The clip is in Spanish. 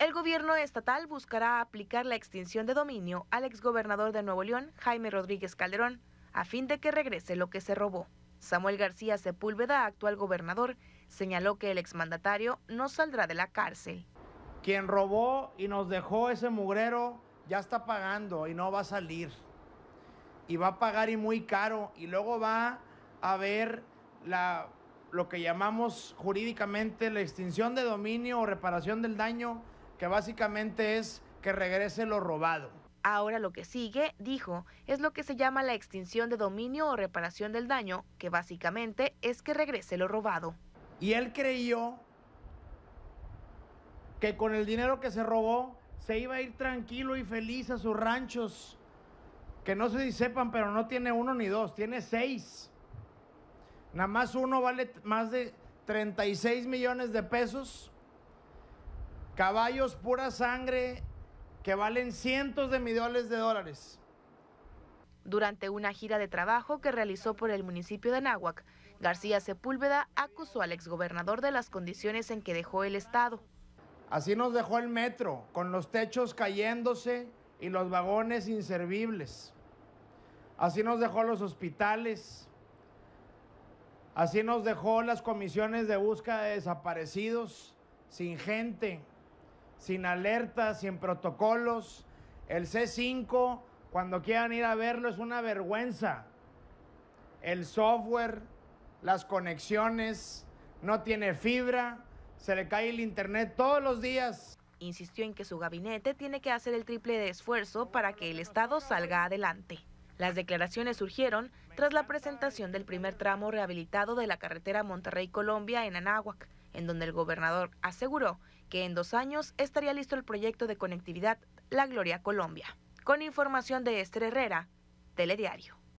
El gobierno estatal buscará aplicar la extinción de dominio al exgobernador de Nuevo León, Jaime Rodríguez Calderón, a fin de que regrese lo que se robó. Samuel García Sepúlveda, actual gobernador, señaló que el exmandatario no saldrá de la cárcel. Quien robó y nos dejó ese mugrero ya está pagando y no va a salir. Y va a pagar y muy caro. Y luego va a ver lo que llamamos jurídicamente la extinción de dominio o reparación del daño que básicamente es que regrese lo robado. Ahora lo que sigue, dijo, es lo que se llama la extinción de dominio o reparación del daño, que básicamente es que regrese lo robado. Y él creyó que con el dinero que se robó se iba a ir tranquilo y feliz a sus ranchos, que no se disepan, pero no tiene uno ni dos, tiene seis. Nada más uno vale más de 36 millones de pesos Caballos pura sangre que valen cientos de millones de dólares. Durante una gira de trabajo que realizó por el municipio de Náhuac, García Sepúlveda acusó al exgobernador de las condiciones en que dejó el Estado. Así nos dejó el metro, con los techos cayéndose y los vagones inservibles. Así nos dejó los hospitales. Así nos dejó las comisiones de búsqueda de desaparecidos, sin gente, sin alertas, sin protocolos. El C5, cuando quieran ir a verlo, es una vergüenza. El software, las conexiones, no tiene fibra, se le cae el internet todos los días. Insistió en que su gabinete tiene que hacer el triple de esfuerzo para que el Estado salga adelante. Las declaraciones surgieron tras la presentación del primer tramo rehabilitado de la carretera Monterrey-Colombia en Anáhuac, en donde el gobernador aseguró que en dos años estaría listo el proyecto de conectividad La Gloria Colombia. Con información de Esther Herrera, Telediario.